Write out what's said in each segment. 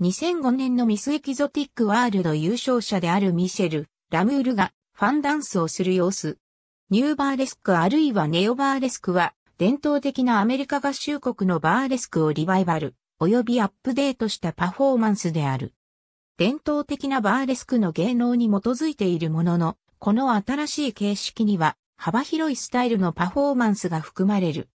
2005年のミスエキゾティックワールド優勝者であるミシェル、ラムールがファンダンスをする様子。ニューバーレスクあるいはネオバーレスクは伝統的なアメリカ合衆国のバーレスクをリバイバル、及びアップデートしたパフォーマンスである。伝統的なバーレスクの芸能に基づいているものの、この新しい形式には幅広いスタイルのパフォーマンスが含まれる。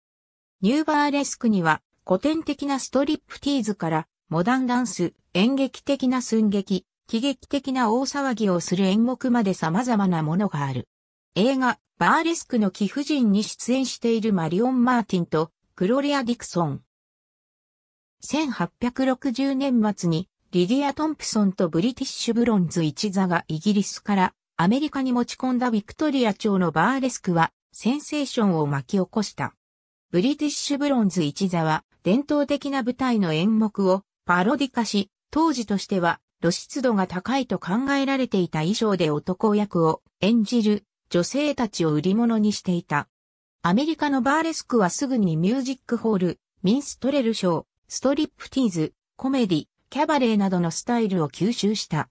ニューバーレスクには古典的なストリップティーズからモダンダンス、演劇的な寸劇、喜劇的な大騒ぎをする演目まで様々なものがある。映画、バーレスクの貴婦人に出演しているマリオン・マーティンと、クロリア・ディクソン。1860年末に、リディア・トンプソンとブリティッシュ・ブロンズ一座がイギリスからアメリカに持ち込んだビクトリア朝のバーレスクは、センセーションを巻き起こした。ブリティッシュ・ブロンズ一座は、伝統的な舞台の演目をパロディ化し、当時としては露出度が高いと考えられていた衣装で男役を演じる女性たちを売り物にしていた。アメリカのバーレスクはすぐにミュージックホール、ミンストレルショー、ストリップティーズ、コメディ、キャバレーなどのスタイルを吸収した。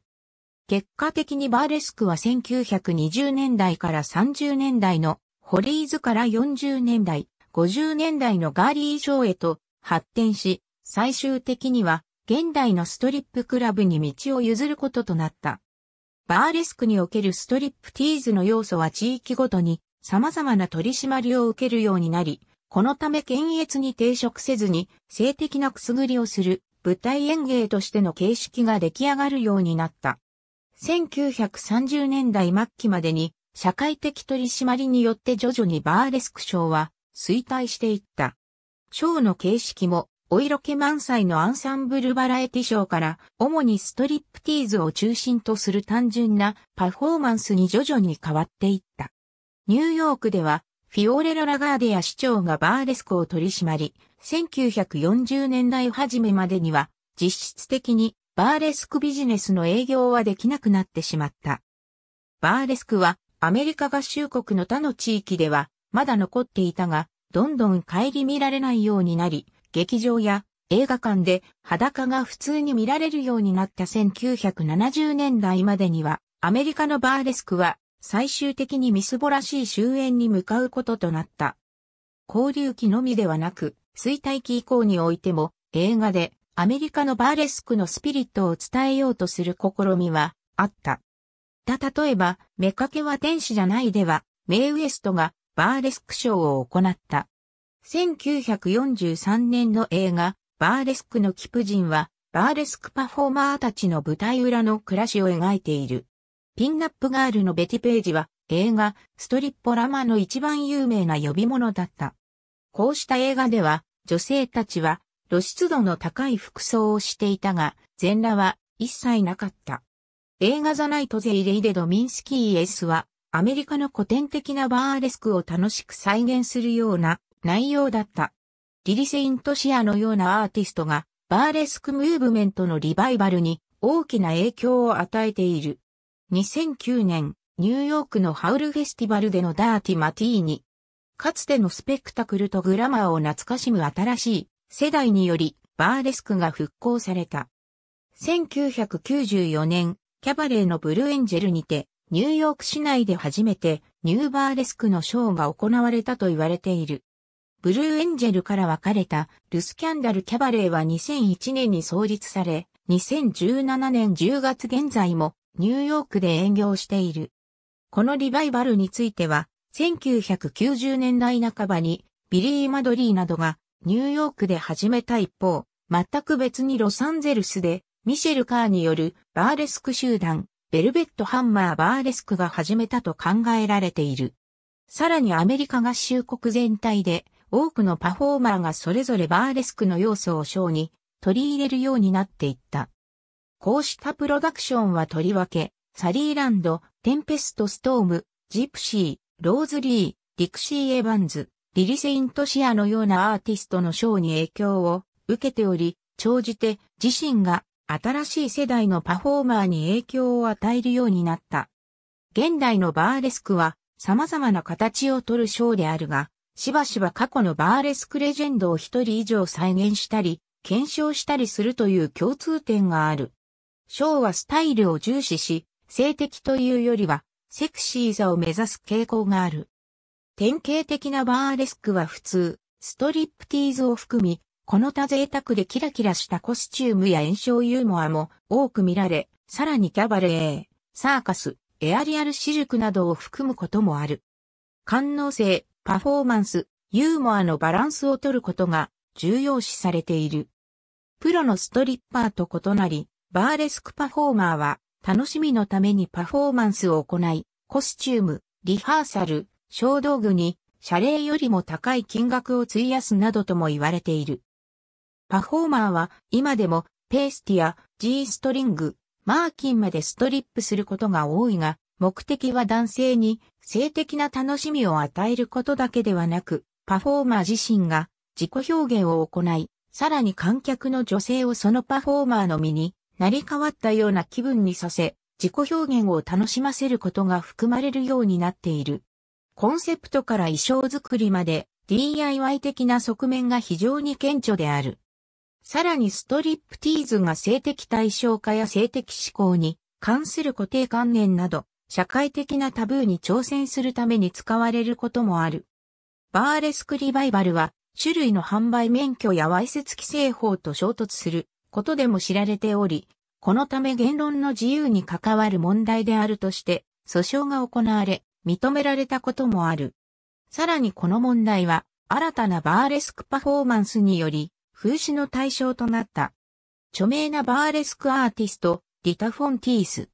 結果的にバーレスクは1920年代から30年代のホリーズから40年代、50年代のガーリー衣装へと発展し、最終的には現代のストリップクラブに道を譲ることとなった。バーレスクにおけるストリップティーズの要素は地域ごとに様々な取り締まりを受けるようになり、このため検閲に抵触せずに性的なくすぐりをする舞台演芸としての形式が出来上がるようになった。1930年代末期までに社会的取り締まりによって徐々にバーレスクショーは衰退していった。ショーの形式もお色気満載のアンサンブルバラエティショーから、主にストリップティーズを中心とする単純なパフォーマンスに徐々に変わっていった。ニューヨークでは、フィオレラ・ラガーディア市長がバーレスクを取り締まり、1940年代初めまでには、実質的にバーレスクビジネスの営業はできなくなってしまった。バーレスクは、アメリカ合衆国の他の地域では、まだ残っていたが、どんどん顧みられないようになり、劇場や映画館で裸が普通に見られるようになった1970年代までには、アメリカのバーレスクは最終的にみすぼらしい終焉に向かうこととなった。交流期のみではなく、衰退期以降においても、映画でアメリカのバーレスクのスピリットを伝えようとする試みはあった。た、例えば、メかけは天使じゃないでは、メイウエストがバーレスクショーを行った。1943年の映画、バーレスクのキプジンは、バーレスクパフォーマーたちの舞台裏の暮らしを描いている。ピンナップガールのベティページは、映画、ストリッポラマの一番有名な呼び物だった。こうした映画では、女性たちは露出度の高い服装をしていたが、全裸は一切なかった。映画ザナイトゼイレイデドミンスキーエスは、アメリカの古典的なバーレスクを楽しく再現するような内容だった。リリ・セイント・シアのようなアーティストが、バーレスクムーブメントのリバイバルに大きな影響を与えている。2009年、ニューヨークのハウルフェスティバルでのダーティ・マティーニ。かつてのスペクタクルとグラマーを懐かしむ新しい世代により、バーレスクが復興された。1994年、キャバレーのブルーエンジェルにて、ニューヨーク市内で初めてニューバーレスクのショーが行われたと言われている。ブルーエンジェルから別れたルスキャンダルキャバレーは2001年に創立され、2017年10月現在もニューヨークで営業している。このリバイバルについては、1990年代半ばにビリー・マドリーなどがニューヨークで始めた一方、全く別にロサンゼルスでミシェル・カーによるバーレスク集団、ベルベット・ハンマー・バーレスクが始めたと考えられている。さらにアメリカ合衆国全体で多くのパフォーマーがそれぞれバーレスクの要素をショーに取り入れるようになっていった。こうしたプロダクションはとりわけ、サリーランド、テンペスト・ストーム、ジプシー、ローズ・リー、ディクシー・エヴァンズ、リリ・セイント・シアのようなアーティストのショーに影響を受けており、長じて自身が新しい世代のパフォーマーに影響を与えるようになった。現代のバーレスクは様々な形をとるショーであるが、しばしば過去のバーレスクレジェンドを一人以上再現したり、検証したりするという共通点がある。ショーはスタイルを重視し、性的というよりは、セクシーさを目指す傾向がある。典型的なバーレスクは普通、ストリップティーズを含み、この他贅沢でキラキラしたコスチュームや炎症ユーモアも多く見られ、さらにキャバレー、サーカス、エアリアルシ塾クなどを含むこともある。官能性、パフォーマンス、ユーモアのバランスを取ることが重要視されている。プロのストリッパーと異なり、バーレスクパフォーマーは楽しみのためにパフォーマンスを行い、コスチューム、リハーサル、小道具に謝礼よりも高い金額を費やすなどとも言われている。パフォーマーは今でもペースティア、G ストリング、マーキンまでストリップすることが多いが、目的は男性に性的な楽しみを与えることだけではなく、パフォーマー自身が自己表現を行い、さらに観客の女性をそのパフォーマーの身になり変わったような気分にさせ、自己表現を楽しませることが含まれるようになっている。コンセプトから衣装作りまで DIY 的な側面が非常に顕著である。さらにストリップティーズが性的対象化や性的思考に関する固定観念など社会的なタブーに挑戦するために使われることもある。バーレスクリバイバルは、種類の販売免許やわいせつ規制法と衝突することでも知られており、このため言論の自由に関わる問題であるとして、訴訟が行われ、認められたこともある。さらにこの問題は、新たなバーレスクパフォーマンスにより、風刺の対象となった。著名なバーレスクアーティスト、リタ・フォンティース。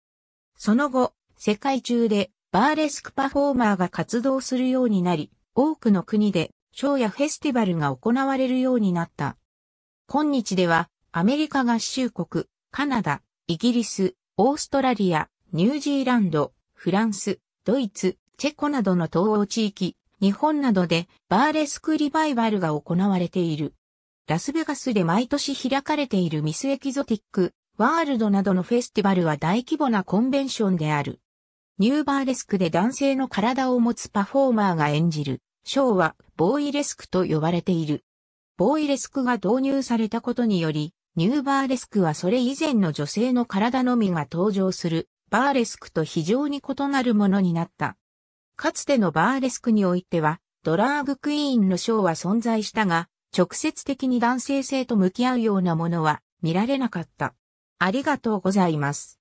その後、世界中でバーレスクパフォーマーが活動するようになり、多くの国でショーやフェスティバルが行われるようになった。今日ではアメリカ合衆国、カナダ、イギリス、オーストラリア、ニュージーランド、フランス、ドイツ、チェコなどの東欧地域、日本などでバーレスクリバイバルが行われている。ラスベガスで毎年開かれているミスエキゾティック、ワールドなどのフェスティバルは大規模なコンベンションである。ニューバーレスクで男性の体を持つパフォーマーが演じる、ショーはボーイレスクと呼ばれている。ボーイレスクが導入されたことにより、ニューバーレスクはそれ以前の女性の体のみが登場する、バーレスクと非常に異なるものになった。かつてのバーレスクにおいては、ドラァグクイーンのショーは存在したが、直接的に男性性と向き合うようなものは見られなかった。ありがとうございます。